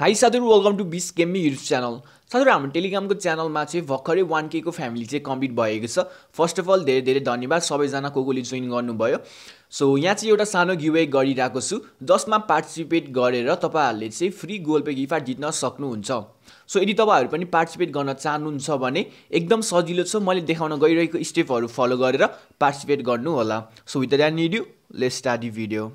high साथीहरू welcome to बिस गेमी युट्युब च्यानल साथीहरू हाम्रो टेलिग्रामको च्यानलमा चाहिँ भर्खरै वान केको फ्यामिली चाहिँ कम्प्लिट भएको छ फर्स्ट अफ अल धेरै धेरै धन्यवाद सबैजना को कोले जोइन गर्नुभयो सो यहाँ चाहिँ एउटा सानो गिवे गरिरहेको छु जसमा पार्टिसिपेट गरेर तपाईँहरूले चाहिँ फ्री गोल पे गिफ्ट जित्न सक्नुहुन्छ सो यदि तपाईँहरू पनि पार्टिसिपेट गर्न चाहनुहुन्छ भने एकदम सजिलो छ मैले देखाउन गइरहेको स्टेपहरू फलो गरेर पार्टिसिपेट गर्नु होला so with that need you let start video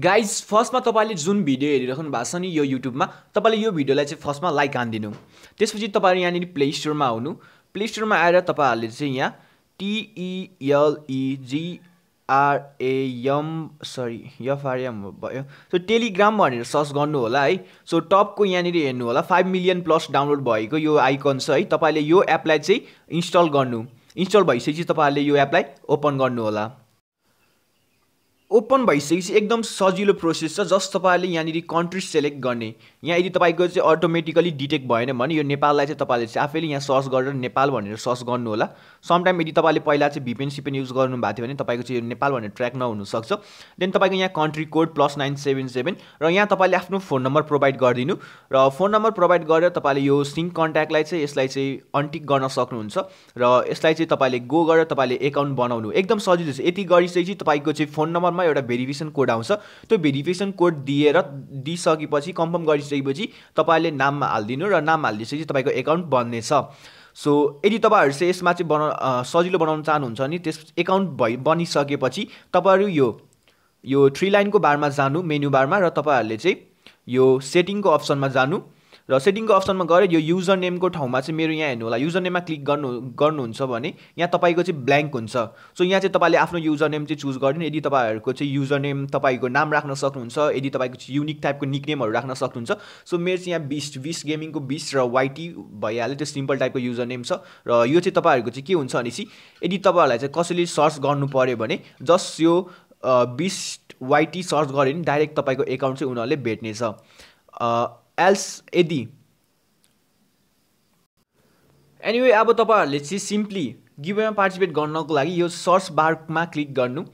guys फर्स्टमा तपाईँले जुन भिडियो हेरिराख्नु भएको छ नि यो युट्युबमा तपाईँले यो भिडियोलाई चाहिँ फर्स्टमा लाइक हानिदिनु त्यसपछि तपाईँ यहाँनिर प्ले स्टोरमा आउनु प्ले स्टोरमा आएर तपाईँहरूले चाहिँ यहाँ टिइएलइजिआरएएम सरी एफआरएम भयो सो टेलिग्राम भनेर सर्च गर्नु होला है सो टपको यहाँनिर हेर्नु होला फाइभ मिलियन प्लस डाउनलोड भएको यो आइकन छ है तपाईँले यो एपलाई चाहिँ इन्स्टल गर्नु इन्स्टल भइसकेपछि तपाईँहरूले यो एपलाई ओपन गर्नु होला ओपन भइसकेपछि एकदम सजिलो प्रोसेस छ जस्ट तपाईँले यहाँनिर कन्ट्री सेलेक्ट गर्ने यहाँ यदि तपाईँको चाहिँ अटोमेटिकली डिटेक्ट भएन भने यो नेपाललाई चाहिँ तपाईँले चाहिँ आफैले यहाँ सर्च गरेर नेपाल भनेर सर्च गर्नु होला समटाइम यदि तपाईँले पहिला चाहिँ भिपेन सिपेन युज गर्नुभएको थियो भने तपाईँको चाहिँ यो नेपाल भनेर ट्र्याक नहुनसक्छ देन तपाईँको यहाँ country code plus nine seven seven र यहाँ तपाईँले आफ्नो फोन नम्बर प्रोभाइड गरिदिनु र फोन नम्बर प्रोभाइड गरेर तपाईँले यो सिङ कन्ट्याक्टलाई चाहिँ यसलाई चाहिँ अन्टिक गर्न सक्नुहुन्छ र यसलाई चाहिँ तपाईँले गो गरेर तपाईँले एकाउन्ट बनाउनु एकदम सजिलो छ यति गरिसकेपछि तपाईँको चाहिँ फोन नम्बरमा एउटा भेरिफिकेसन कोड आउँछ त्यो भेरिफिकेसन कोड दिएर दिइसकेपछि कन्फर्म गरिसकेपछि तपाईँले नाममा हालिदिनु र नाम हालिदिएपछि तपाईँको एकाउन्ट बन्नेछ सो यदि तपाईँहरू चाहिँ यसमा चाहिँ बना सजिलो बनाउन चाहनुहुन्छ भने त्यस एकाउन्ट भइ बनिसकेपछि तपाईँहरू यो यो थ्री लाइनको बारमा जानु मेन्यु बारमा र तपाईँहरूले चाहिँ यो सेटिङको अप्सनमा जानु र सेटिङको अप्सनमा गएर यो युजर नेमको ठाउँमा चाहिँ मेरो यहाँ हेर्नु होला युजर नेममा क्लिक गर्नु गर्नुहुन्छ भने यहाँ तपाईँको चाहिँ ब्ल्याङ्क हुन्छ सो यहाँ चाहिँ तपाईँले आफ्नो युजर नेम चाहिँ चुज गरिदिनु यदि तपाईँहरूको चाहिँ युजर नेम तपाईँको नाम राख्न सक्नुहुन्छ यदि तपाईँको चाहिँ युनिक टाइपको नेमहरू राख्न सक्नुहुन्छ सो मेरो चाहिँ यहाँ बिस बिस गेमिङको बिस र वाइटी भइहाल्यो त्यो सिम्पल टाइपको युजर नेम छ र यो चाहिँ तपाईँहरूको चाहिँ के हुन्छ भनेपछि यदि तपाईँहरूलाई चाहिँ कसैले सर्च गर्नु पऱ्यो भने जस्ट यो बिस वाइटी सर्च गऱ्यो भने डाइरेक्ट तपाईँको एकाउन्ट चाहिँ उनीहरूले भेट्नेछ एल्स यदि एनिवे अब तपाईँहरूले चाहिँ सिम्पली गिभेमा पार्टिसिपेट गर्नको लागि यो सर्च बारमा क्लिक गर्नु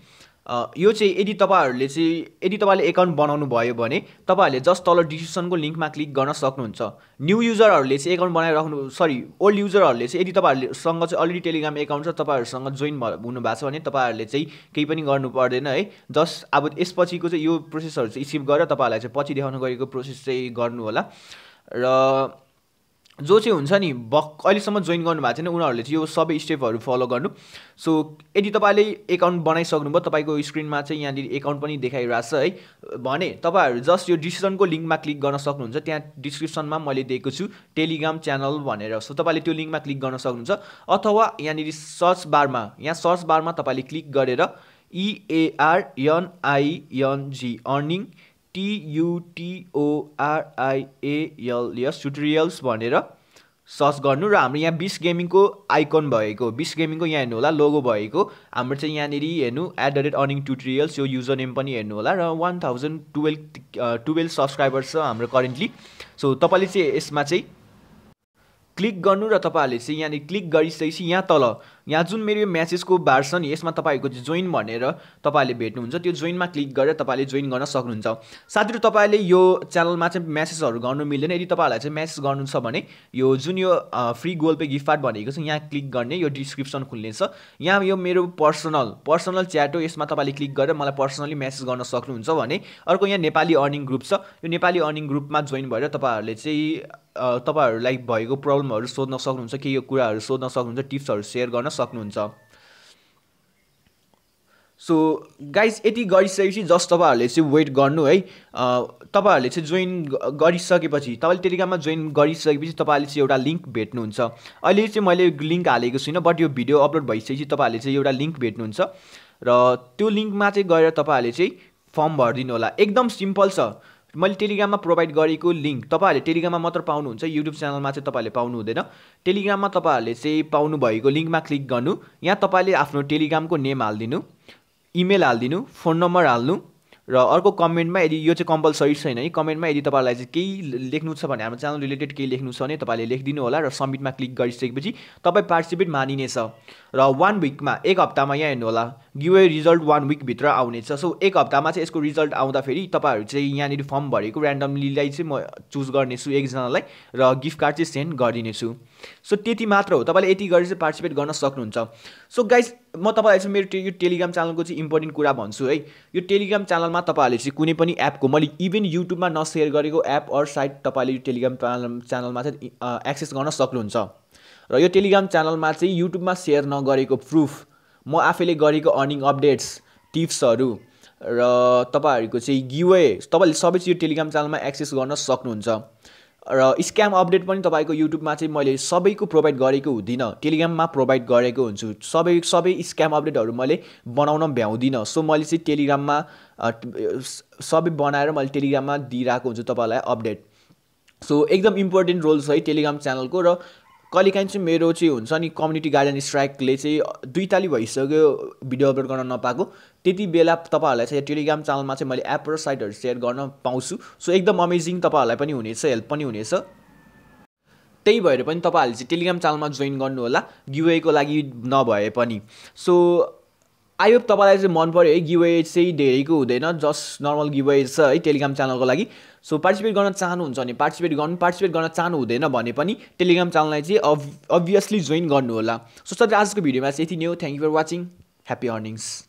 यो चाहिँ यदि तपाईँहरूले चाहिँ यदि तपाईँले एकाउन्ट बनाउनु भयो भने तपाईँहरूले जस्ट तल डिस्क्रिप्सनको लिङ्कमा क्लिक गर्न सक्नुहुन्छ न्यू युजरहरूले चाहिँ एकाउन्ट बनाइराख्नु सरी ओल्ड युजरहरूले चाहिँ यदि तपाईँहरूसँग चाहिँ अलरेडी टेलिग्राम एकाउन्ट छ तपाईँहरूसँग जोइन हुनुभएको छ भने तपाईँहरूले चाहिँ केही पनि गर्नु पर्दैन है जस्ट अब यसपछिको चाहिँ यो प्रोसेसहरू चाहिँ स्किप गरेर तपाईँहरूलाई चाहिँ पछि देखाउनु गरेको प्रोसेस चाहिँ गर्नु होला र जो चाहिँ हुन्छ नि भक् अहिलेसम्म जोइन गर्नुभएको छैन उनीहरूले चाहिँ यो सबै स्टेपहरू फलो गर्नु सो यदि तपाईँले एकाउन्ट बनाइसक्नुभयो तपाईँको स्क्रिनमा चाहिँ यहाँनिर एकाउन्ट पनि देखाइरहेको छ है भने तपाईँहरू जस्ट यो डिस्क्रिप्सनको लिङ्कमा क्लिक गर्न सक्नुहुन्छ त्यहाँ डिस्क्रिप्सनमा मैले दिएको छु टेलिग्राम च्यानल भनेर सो तपाईँले त्यो लिङ्कमा क्लिक गर्न सक्नुहुन्छ अथवा यहाँनिर सर्च बारमा यहाँ सर्च बारमा तपाईँले क्लिक गरेर इएआरएनआइएनजी e अर्निङ यस ट्युटोरियल्स भनेर सर्च गर्नु र हाम्रो यहाँ बिस गेमिङको आइकन भएको बिस गेमिङको यहाँ हेर्नु होला लोगो भएको हाम्रो चाहिँ यहाँनिर हेर्नु at the rate earning tutorials यो युजर नेम पनि हेर्नु होला र one thousand twelve twelve subscribers छ हाम्रो करेन्टली सो तपाईँले चाहिँ यसमा चाहिँ क्लिक गर्नु र तपाईँहरूले चाहिँ यहाँनिर क्लिक गरिसकेपछि यहाँ तल यहाँ जुन मेरो यो म्याचेसको बार छ नि यसमा तपाईँहरूको जोइन भनेर तपाईँहरूले भेट्नुहुन्छ त्यो जोइनमा क्लिक गरेर तपाईँले जोइन गर्न सक्नुहुन्छ साथीहरू तपाईँले यो च्यानलमा चाहिँ म्यासेजहरू गर्नु मिल्दैन यदि तपाईँहरूलाई चाहिँ म्यासेज गर्नु छ भने यो जुन यो free Google Pay gift card भनेको छ यहाँ क्लिक गर्ने यो डिस्क्रिप्सन खुल्नेछ यहाँ यो मेरो पर्सनल पर्सनल च्याट हो यसमा तपाईँले क्लिक गरेर मलाई पर्सनली म्यासेज गर्न सक्नुहुन्छ भने अर्को यहाँ नेपाली अर्निङ ग्रुप छ यो नेपाली अर्निङ ग्रुपमा जोइन भएर तपाईँहरूले चाहिँ तपाईँहरूलाई भएको प्रब्लमहरू सोध्न सक्नुहुन्छ केही यो कुराहरू सोध्न सक्नुहुन्छ टिप्सहरू सेयर गर्न सक्नुहुन्छ सो गाइस यति गरिसकेपछि जस्ट तपाईँहरूले चाहिँ वेट गर्नु है तपाईँहरूले चाहिँ जोइन गरिसकेपछि तपाईँले टेलिग्राममा जोइन गरिसकेपछि तपाईँहरूले चाहिँ एउटा लिङ्क भेट्नुहुन्छ अहिले चाहिँ मैले लिङ्क हालेको छुइनँ बट यो भिडियो अपलोड भइसकेपछि तपाईँहरूले चाहिँ एउटा लिङ्क भेट्नुहुन्छ र त्यो लिङ्कमा चाहिँ गएर तपाईँहरूले चाहिँ फर्म भरिदिनु होला एकदम सिम्पल छ मैले टेलिग्राममा प्रोभाइड गरेको लिङ्क तपाईँहरूले टेलिग्राममा मात्र पाउनुहुन्छ युट्युब च्यानलमा चाहिँ तपाईँहरूले पाउनु हुँदैन टेलिग्राममा तपाईँहरूले चाहिँ पाउनु भएको लिङ्कमा क्लिक गर्नु यहाँ तपाईँले आफ्नो टेलिग्रामको नेम हालिदिनु इमेल हालिदिनु फोन नम्बर हाल्नु र अर्को कमेन्टमा यदि यो चाहिँ कम्पलसरी छैन है कमेन्टमा यदि तपाईँलाई चाहिँ केही लेख्नु छ भने हाम्रो च्यानल रिलेटेड केही लेख्नु छ भने तपाईँले लेखिदिनु होला र सब्मिटमा क्लिक गरिसकेपछि तपाईँ पार्टिसिपेट मानिनेछ र वान विकमा एक हप्तामा यहाँ हेर्नु होला गिवे रिजल्ट वान विकभित्र आउनेछ सो एक हप्तामा चाहिँ यसको रिजल्ट आउँदाखेरि तपाईँहरू चाहिँ यहाँनिर फर्म भरेको ऱ्यान्डमलीलाई चाहिँ म चुज गर्नेछु एकजनालाई र गिफ्ट कार्ड चाहिँ सेन्ड गरिदिनेछु सो त्यति मात्र हो तपाईँले यति गरी चाहिँ पार्टिसिपेट गर्न सक्नुहुन्छ सो गाइस म तपाईँलाई चाहिँ मेरो यो टेलिग्राम च्यानलको चाहिँ इम्पोर्टेन्ट कुरा भन्छु है यो टेलिग्राम च्यानलमा तपाईँहरूले चाहिँ कुनै पनि एपको मैले इभन युट्युबमा नसेयर गरेको एप अर साइट तपाईँले यो टेलिग्राम च्यानल च्यानलमा चाहिँ एक्सेस गर्न सक्नुहुन्छ र यो टेलिग्राम च्यानलमा चाहिँ युट्युबमा सेयर नगरेको प्रुफ म आफैले गरेको अर्निङ अपडेट्स टिप्सहरू र तपाईँहरूको चाहिँ गिवे तपाईँले सबै चाहिँ यो टेलिग्राम च्यानलमा एक्सेस गर्न सक्नुहुन्छ र स्क्याम अपडेट पनि तपाईँको युट्युबमा चाहिँ मैले सबैको प्रोभाइड गरेको हुँदिनँ टेलिग्राममा प्रोभाइड गरेको हुन्छु सबै सबै स्क्याम अपडेटहरू मैले बनाउन भ्याउँदिनँ सो मैले चाहिँ टेलिग्राममा सबै बनाएर मैले टेलिग्राममा दिइरहेको हुन्छु तपाईँलाई अपडेट सो एकदम इम्पोर्टेन्ट रोल छ है टेलिग्राम च्यानलको र कहिलेकाहीँ चाहिँ मेरो चाहिँ हुन्छ नि कम्युनिटी गार्डन स्ट्राइकले चाहिँ दुई ताली भइसक्यो भिडियो अपलोड गर्न नपाएको त्यति बेला तपाईँहरूलाई चाहिँ टेलिग्राम च्यानलमा चाहिँ मैले एप र साइटहरू सेयर गर्न पाउँछु सो एकदम अमेजिङ तपाईँहरूलाई पनि हुनेछ हेल्प पनि हुनेछ त्यही भएर पनि तपाईँहरूले चाहिँ टेलिग्राम च्यानलमा जोइन गर्नुहोला गिवेको लागि नभए पनि सो आई होप तपाईँलाई चाहिँ मन पऱ्यो है गिवेज चाहिँ धेरैको हुँदैन जस्ट नर्मल गिवेज छ है टेलिग्राम च्यानलको लागि सो पार्टिसिपेट गर्न चाहनुहुन्छ भने पार्टिसिपेट गर्नु पार्टिसिपेट गर्न चाहनु हुँदैन भने पनि टेलिग्राम च्यानललाई चाहिँ अभ अभियसली जोइन होला सो सर आजको भिडियोमा चाहिँ यति नै हो thank you for watching happy earnings